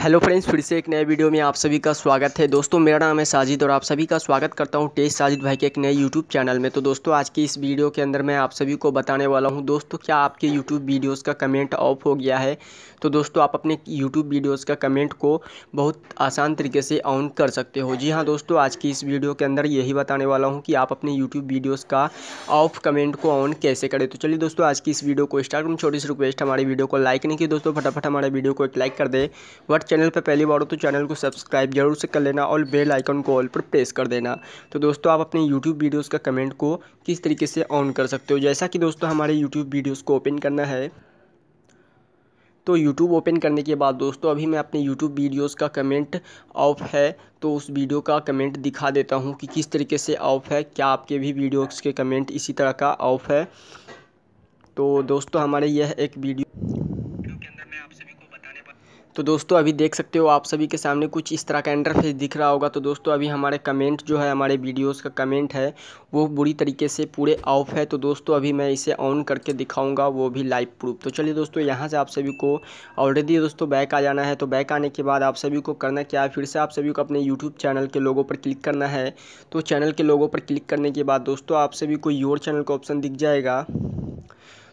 hello friends फिर से एक नए वीडियो में आप सभी का स्वागत है दोस्तों मेरा नाम है साजिद और आप सभी का स्वागत करता हूं टेस्ट साजिद भाई के एक नए यूट्यूब चैनल में तो दोस्तों आज की इस वीडियो के अंदर मैं आप सभी को बताने वाला हूं दोस्तों क्या आपके यूट्यूब वीडियोस का कमेंट ऑफ हो गया है तो दोस्तों आप अपने यूट्यूब वीडियोज़ का कमेंट को बहुत आसान तरीके से ऑन कर सकते हो जी हाँ दोस्तों आज की इस वीडियो के अंदर यही बताने वाला हूँ कि आप अपने यूट्यूब वीडियोज़ का ऑफ कमेंट को ऑन कैसे करें तो चलिए दोस्तों आज की इस वीडियो को स्टार्ट करूँ छोटी सी रिक्वेस्ट हमारी वीडियो को लाइक नहीं की दोस्तों फटाफट हमारे वीडियो को एक लाइक कर दे वट चैनल पर पहली बार हो तो चैनल को सब्सक्राइब जरूर से कर लेना और बेल आइकन को ऑल पर प्रेस कर देना तो दोस्तों आप अपने यूट्यूब वीडियोज़ का कमेंट को किस तरीके से ऑन कर सकते हो जैसा कि दोस्तों हमारे यूट्यूब वीडियोज़ को ओपन करना है तो YouTube ओपन करने के बाद दोस्तों अभी मैं अपने YouTube वीडियोस का कमेंट ऑफ है तो उस वीडियो का कमेंट दिखा देता हूँ कि किस तरीके से ऑफ है क्या आपके भी वीडियोस के कमेंट इसी तरह का ऑफ है तो दोस्तों हमारे यह एक वीडियो तो दोस्तों अभी देख सकते हो आप सभी के सामने कुछ इस तरह का इंटरफेस दिख रहा होगा तो दोस्तों अभी हमारे कमेंट जो है हमारे वीडियोस का कमेंट है वो बुरी तरीके से पूरे ऑफ है तो दोस्तों अभी मैं इसे ऑन करके दिखाऊंगा वो भी लाइव प्रूफ तो चलिए दोस्तों यहाँ से आप सभी को ऑलरेडी दोस्तों बैक आ जाना है तो बैक आने के बाद आप सभी को करना क्या है फिर से आप सभी को अपने यूट्यूब चैनल के लोगों पर क्लिक करना है तो चैनल के लोगों पर क्लिक करने के बाद दोस्तों आप सभी को योर चैनल का ऑप्शन दिख जाएगा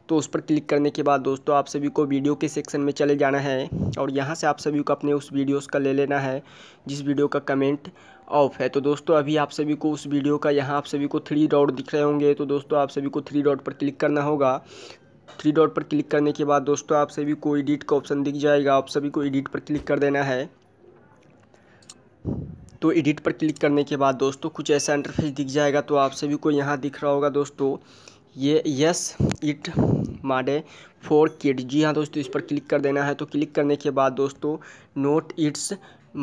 तो उस पर क्लिक करने के बाद दोस्तों आप सभी को वीडियो के सेक्शन में चले जाना है और यहाँ से आप सभी को अपने उस वीडियोज़ का ले लेना है जिस वीडियो का कमेंट ऑफ है तो दोस्तों अभी आप सभी को उस वीडियो का यहाँ आप सभी को थ्री डॉट दिख रहे होंगे तो दोस्तों आप सभी को थ्री डॉट पर क्लिक करना होगा थ्री डॉट पर क्लिक करने के बाद दोस्तों आप सभी को एडिट का ऑप्शन दिख जाएगा आप सभी को एडिट पर क्लिक कर देना है तो एडिट पर क्लिक करने के बाद दोस्तों कुछ ऐसा इंटरफेस दिख जाएगा तो आप सभी को यहाँ दिख रहा होगा दोस्तों ये yes it made for kid जी हाँ दोस्तों इस पर क्लिक कर देना है तो क्लिक करने के बाद दोस्तों नोट इट्स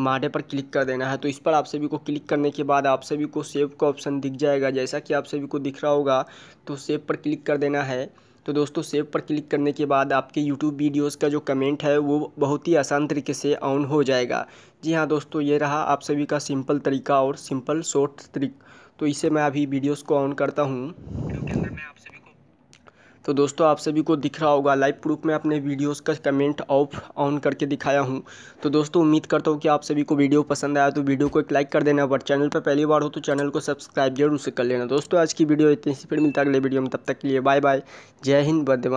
माडे पर क्लिक कर देना है तो इस पर आप सभी को क्लिक करने के बाद आप सभी को सेव का ऑप्शन दिख जाएगा जैसा कि आप सभी को दिख रहा होगा तो सेव पर क्लिक कर देना है तो दोस्तों सेव पर क्लिक करने के बाद आपके यूट्यूब वीडियोज़ का जो कमेंट है वो बहुत ही आसान तरीके से ऑन हो जाएगा जी हाँ दोस्तों ये रहा आप सभी का सिंपल तरीका और सिंपल शॉर्ट ट्रिक तो इसे मैं अभी वीडियोस को ऑन करता हूँ तो दोस्तों आप सभी को दिख रहा होगा लाइव प्रूफ में अपने वीडियोस का कमेंट ऑफ ऑन करके दिखाया हूँ तो दोस्तों उम्मीद करता हूँ कि आप सभी को वीडियो पसंद आया तो वीडियो को एक लाइक कर देना और चैनल पर पहली बार हो तो चैनल को सब्सक्राइब जरूर से कर लेना दोस्तों आज की वीडियो इतनी सी फिर मिलता है अगले वीडियो में तब तक के लिए बाय बाय जय हिंद बद